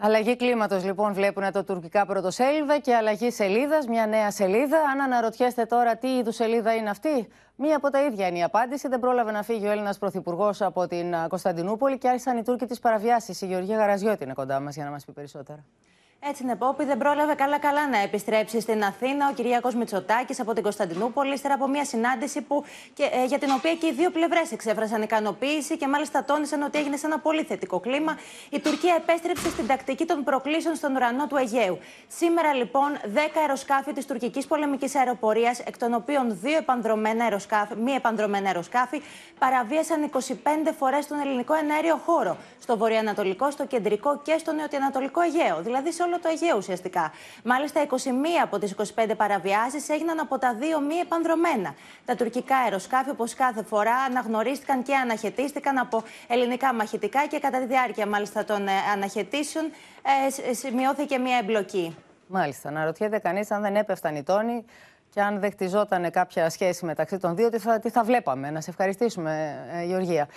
Αλλαγή κλίματος λοιπόν βλέπουν τα τουρκικά πρωτοσέλιδα και αλλαγή σελίδας, μια νέα σελίδα. Αν αναρωτιέστε τώρα τι είδους σελίδα είναι αυτή, μία από τα ίδια είναι η απάντηση. Δεν πρόλαβε να φύγει ο Έλληνας Πρωθυπουργός από την ε, Κωνσταντινούπολη και άρχισαν οι Τούρκοι τη παραβιάσεις. Η Γεωργία Γαραζιώτη είναι κοντά μας για να μας πει περισσότερα. Έτσι είναι, Πόπη. Δεν πρόλαβε καλά-καλά να επιστρέψει στην Αθήνα ο Κυριακό Μητσοτάκης από την Κωνσταντινούπολη, ύστερα από μια συνάντηση που, και, ε, για την οποία και οι δύο πλευρές εξέφρασαν ικανοποίηση και μάλιστα τόνισαν ότι έγινε σε ένα πολύ θετικό κλίμα. Η Τουρκία επέστρεψε στην τακτική των προκλήσεων στον ουρανό του Αιγαίου. Σήμερα, λοιπόν, 10 αεροσκάφη της τουρκικής πολεμικής αεροπορίας, εκ των οποίων δύο επανδρομένα αεροσκάφη, μη επανδρομένα αεροσκάφη, παραβίασαν 25 φορές τον ελληνικό ενέριο χώρο, στο βορειοανατολικό, στο κεντρικό και στο νεοτιανατολικό Αιγαίο, δηλαδή σε όλο το Αιγαίο ουσιαστικά. Μάλιστα, 21 από τις 25 παραβιάσεις έγιναν από τα δύο μη επανδρομένα. Τα τουρκικά αεροσκάφη, όπως κάθε φορά, αναγνωρίστηκαν και αναχαιτίστηκαν από ελληνικά μαχητικά και κατά τη διάρκεια μάλιστα των ε, αναχαιτήσεων ε, ε, σημειώθηκε μια εμπλοκή. Μάλιστα, να ρωτιέται κανείς αν δεν έπεφταν οι τόνοι και αν δεν κάποια σχέση μεταξύ των δύο, θα, τι θα βλέπαμε. Να σε ευχαριστήσουμε, Γεωργία.